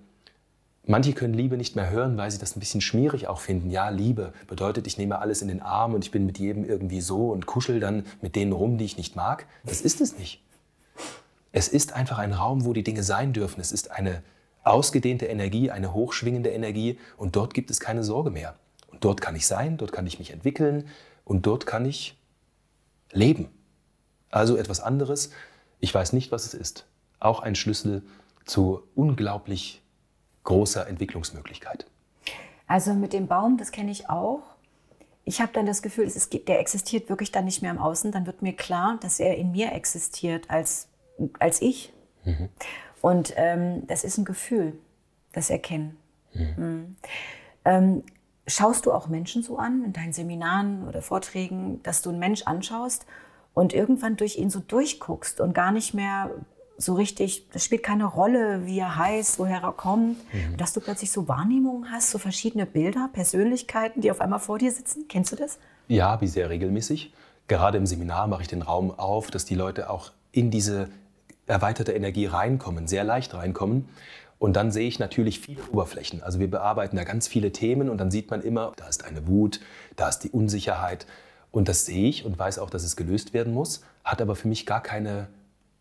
Manche können Liebe nicht mehr hören, weil sie das ein bisschen schmierig auch finden. Ja, Liebe bedeutet, ich nehme alles in den Arm und ich bin mit jedem irgendwie so und kuschel dann mit denen rum, die ich nicht mag. Das ist es nicht. Es ist einfach ein Raum, wo die Dinge sein dürfen. Es ist eine ausgedehnte Energie, eine hochschwingende Energie und dort gibt es keine Sorge mehr. Und dort kann ich sein, dort kann ich mich entwickeln und dort kann ich leben. Also etwas anderes. Ich weiß nicht, was es ist. Auch ein Schlüssel zu unglaublich großer Entwicklungsmöglichkeit. Also mit dem Baum, das kenne ich auch. Ich habe dann das Gefühl, ist, der existiert wirklich dann nicht mehr im Außen. Dann wird mir klar, dass er in mir existiert als, als ich. Mhm. Und ähm, das ist ein Gefühl, das Erkennen. Mhm. Mhm. Ähm, schaust du auch Menschen so an in deinen Seminaren oder Vorträgen, dass du einen Mensch anschaust und irgendwann durch ihn so durchguckst und gar nicht mehr so richtig, das spielt keine Rolle, wie er heißt, woher er kommt, mhm. dass du plötzlich so Wahrnehmungen hast, so verschiedene Bilder, Persönlichkeiten, die auf einmal vor dir sitzen. Kennst du das? Ja, wie sehr regelmäßig. Gerade im Seminar mache ich den Raum auf, dass die Leute auch in diese erweiterte Energie reinkommen, sehr leicht reinkommen. Und dann sehe ich natürlich viele Oberflächen. Also wir bearbeiten da ganz viele Themen und dann sieht man immer, da ist eine Wut, da ist die Unsicherheit. Und das sehe ich und weiß auch, dass es gelöst werden muss, hat aber für mich gar keine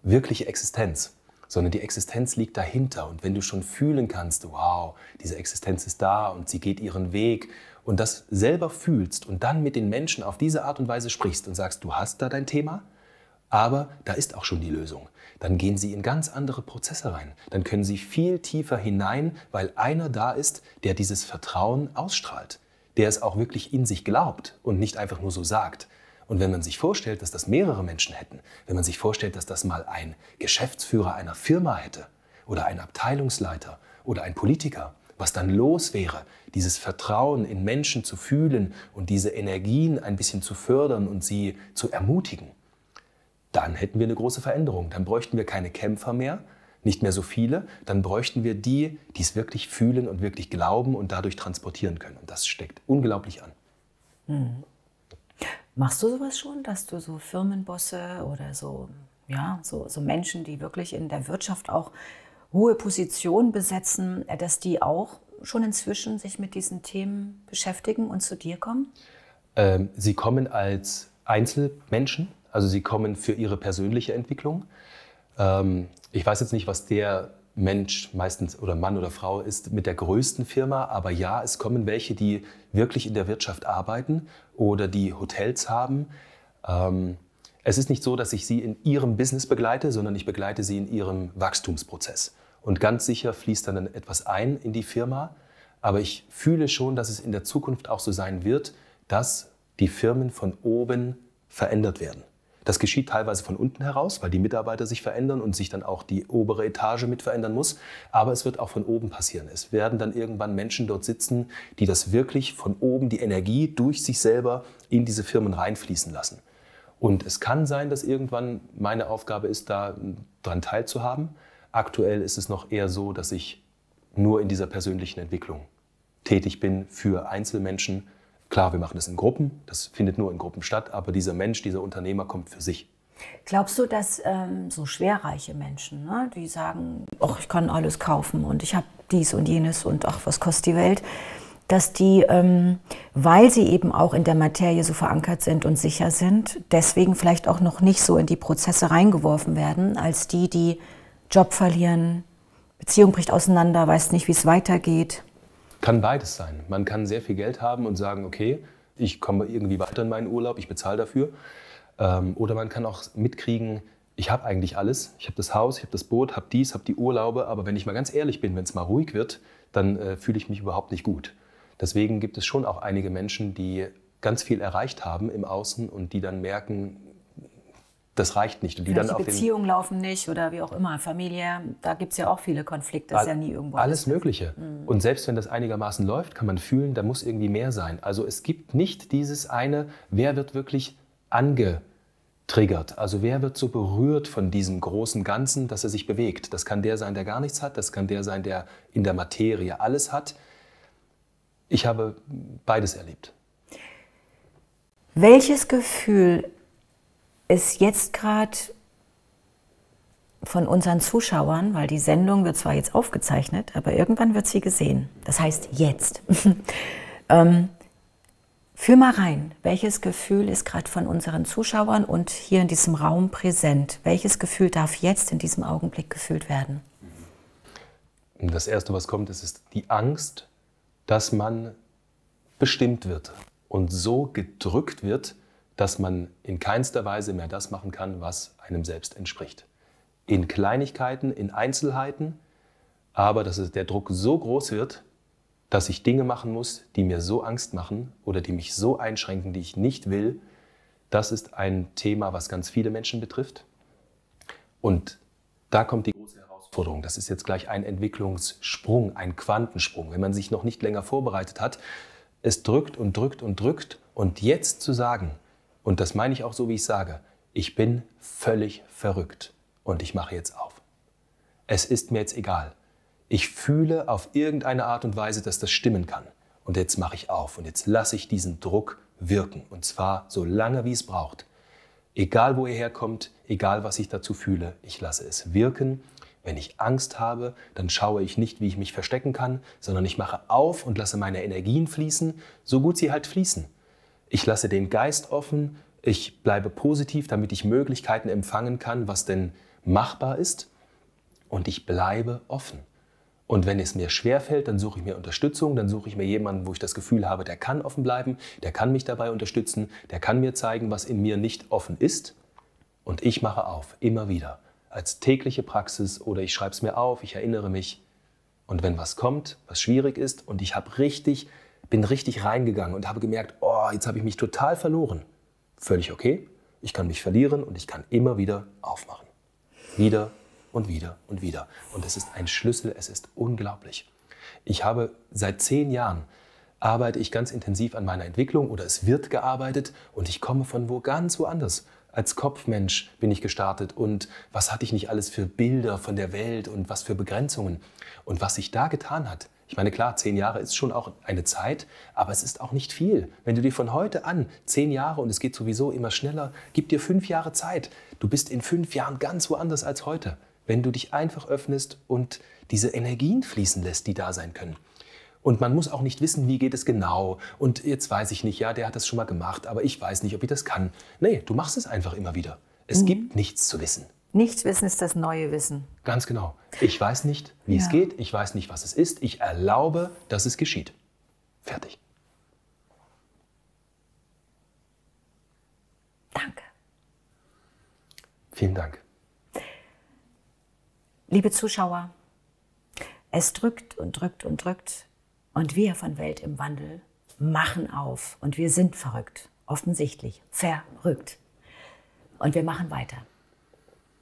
wirkliche Existenz, sondern die Existenz liegt dahinter. Und wenn du schon fühlen kannst, wow, diese Existenz ist da und sie geht ihren Weg und das selber fühlst und dann mit den Menschen auf diese Art und Weise sprichst und sagst, du hast da dein Thema, aber da ist auch schon die Lösung. Dann gehen sie in ganz andere Prozesse rein. Dann können sie viel tiefer hinein, weil einer da ist, der dieses Vertrauen ausstrahlt, der es auch wirklich in sich glaubt und nicht einfach nur so sagt, und wenn man sich vorstellt, dass das mehrere Menschen hätten, wenn man sich vorstellt, dass das mal ein Geschäftsführer einer Firma hätte oder ein Abteilungsleiter oder ein Politiker, was dann los wäre, dieses Vertrauen in Menschen zu fühlen und diese Energien ein bisschen zu fördern und sie zu ermutigen, dann hätten wir eine große Veränderung. Dann bräuchten wir keine Kämpfer mehr, nicht mehr so viele, dann bräuchten wir die, die es wirklich fühlen und wirklich glauben und dadurch transportieren können. Und das steckt unglaublich an. Mhm. Machst du sowas schon, dass du so Firmenbosse oder so, ja, so, so Menschen, die wirklich in der Wirtschaft auch hohe Positionen besetzen, äh, dass die auch schon inzwischen sich mit diesen Themen beschäftigen und zu dir kommen? Ähm, sie kommen als Einzelmenschen, also sie kommen für ihre persönliche Entwicklung. Ähm, ich weiß jetzt nicht, was der Mensch, meistens oder Mann oder Frau ist mit der größten Firma, aber ja, es kommen welche, die wirklich in der Wirtschaft arbeiten oder die Hotels haben. Ähm, es ist nicht so, dass ich sie in ihrem Business begleite, sondern ich begleite sie in ihrem Wachstumsprozess. Und ganz sicher fließt dann etwas ein in die Firma, aber ich fühle schon, dass es in der Zukunft auch so sein wird, dass die Firmen von oben verändert werden. Das geschieht teilweise von unten heraus, weil die Mitarbeiter sich verändern und sich dann auch die obere Etage mit verändern muss. Aber es wird auch von oben passieren. Es werden dann irgendwann Menschen dort sitzen, die das wirklich von oben, die Energie durch sich selber in diese Firmen reinfließen lassen. Und es kann sein, dass irgendwann meine Aufgabe ist, da dran teilzuhaben. Aktuell ist es noch eher so, dass ich nur in dieser persönlichen Entwicklung tätig bin für Einzelmenschen, Klar, wir machen das in Gruppen, das findet nur in Gruppen statt, aber dieser Mensch, dieser Unternehmer kommt für sich. Glaubst du, dass ähm, so schwerreiche Menschen, ne, die sagen, ach, ich kann alles kaufen und ich habe dies und jenes und ach, was kostet die Welt, dass die, ähm, weil sie eben auch in der Materie so verankert sind und sicher sind, deswegen vielleicht auch noch nicht so in die Prozesse reingeworfen werden, als die, die Job verlieren, Beziehung bricht auseinander, weiß nicht, wie es weitergeht. Kann beides sein. Man kann sehr viel Geld haben und sagen, okay, ich komme irgendwie weiter in meinen Urlaub, ich bezahle dafür. Ähm, oder man kann auch mitkriegen, ich habe eigentlich alles. Ich habe das Haus, ich habe das Boot, habe dies, habe die Urlaube. Aber wenn ich mal ganz ehrlich bin, wenn es mal ruhig wird, dann äh, fühle ich mich überhaupt nicht gut. Deswegen gibt es schon auch einige Menschen, die ganz viel erreicht haben im Außen und die dann merken, das reicht nicht. Und die dann die Beziehungen laufen nicht oder wie auch immer, Familie, da gibt es ja auch viele Konflikte, das ist ja nie irgendwo. Alles Mögliche. Mhm. Und selbst wenn das einigermaßen läuft, kann man fühlen, da muss irgendwie mehr sein. Also es gibt nicht dieses eine, wer wird wirklich angetriggert? Also wer wird so berührt von diesem großen Ganzen, dass er sich bewegt? Das kann der sein, der gar nichts hat, das kann der sein, der in der Materie alles hat. Ich habe beides erlebt. Welches Gefühl ist jetzt gerade von unseren Zuschauern, weil die Sendung wird zwar jetzt aufgezeichnet, aber irgendwann wird sie gesehen. Das heißt jetzt. ähm, fühl mal rein, welches Gefühl ist gerade von unseren Zuschauern und hier in diesem Raum präsent? Welches Gefühl darf jetzt in diesem Augenblick gefühlt werden? Das Erste, was kommt, ist, ist die Angst, dass man bestimmt wird und so gedrückt wird, dass man in keinster Weise mehr das machen kann, was einem selbst entspricht. In Kleinigkeiten, in Einzelheiten, aber dass der Druck so groß wird, dass ich Dinge machen muss, die mir so Angst machen oder die mich so einschränken, die ich nicht will, das ist ein Thema, was ganz viele Menschen betrifft. Und da kommt die große Herausforderung. Das ist jetzt gleich ein Entwicklungssprung, ein Quantensprung. Wenn man sich noch nicht länger vorbereitet hat, es drückt und drückt und drückt. Und jetzt zu sagen, und das meine ich auch so, wie ich sage. Ich bin völlig verrückt und ich mache jetzt auf. Es ist mir jetzt egal. Ich fühle auf irgendeine Art und Weise, dass das stimmen kann. Und jetzt mache ich auf und jetzt lasse ich diesen Druck wirken. Und zwar so lange, wie es braucht. Egal, wo er herkommt, egal, was ich dazu fühle, ich lasse es wirken. Wenn ich Angst habe, dann schaue ich nicht, wie ich mich verstecken kann, sondern ich mache auf und lasse meine Energien fließen, so gut sie halt fließen. Ich lasse den Geist offen, ich bleibe positiv, damit ich Möglichkeiten empfangen kann, was denn machbar ist. Und ich bleibe offen. Und wenn es mir schwerfällt, dann suche ich mir Unterstützung, dann suche ich mir jemanden, wo ich das Gefühl habe, der kann offen bleiben, der kann mich dabei unterstützen, der kann mir zeigen, was in mir nicht offen ist. Und ich mache auf, immer wieder, als tägliche Praxis oder ich schreibe es mir auf, ich erinnere mich. Und wenn was kommt, was schwierig ist und ich habe richtig bin richtig reingegangen und habe gemerkt, oh, jetzt habe ich mich total verloren. Völlig okay. Ich kann mich verlieren und ich kann immer wieder aufmachen. Wieder und wieder und wieder. Und es ist ein Schlüssel, es ist unglaublich. Ich habe seit zehn Jahren arbeite ich ganz intensiv an meiner Entwicklung oder es wird gearbeitet und ich komme von wo ganz woanders. Als Kopfmensch bin ich gestartet und was hatte ich nicht alles für Bilder von der Welt und was für Begrenzungen. Und was sich da getan hat, ich meine, klar, zehn Jahre ist schon auch eine Zeit, aber es ist auch nicht viel. Wenn du dir von heute an zehn Jahre, und es geht sowieso immer schneller, gib dir fünf Jahre Zeit. Du bist in fünf Jahren ganz woanders als heute, wenn du dich einfach öffnest und diese Energien fließen lässt, die da sein können. Und man muss auch nicht wissen, wie geht es genau. Und jetzt weiß ich nicht, ja, der hat das schon mal gemacht, aber ich weiß nicht, ob ich das kann. Nee, du machst es einfach immer wieder. Es mhm. gibt nichts zu wissen. Nichts wissen ist das neue Wissen. Ganz genau. Ich weiß nicht, wie ja. es geht. Ich weiß nicht, was es ist. Ich erlaube, dass es geschieht. Fertig. Danke. Vielen Dank. Liebe Zuschauer, es drückt und drückt und drückt. Und wir von Welt im Wandel machen auf. Und wir sind verrückt. Offensichtlich. Verrückt. Und wir machen weiter.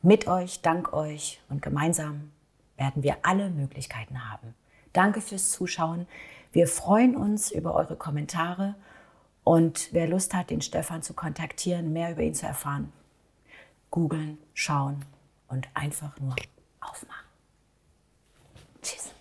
Mit euch, dank euch und gemeinsam werden wir alle Möglichkeiten haben. Danke fürs Zuschauen. Wir freuen uns über eure Kommentare und wer Lust hat, den Stefan zu kontaktieren, mehr über ihn zu erfahren, googeln, schauen und einfach nur aufmachen. Tschüss.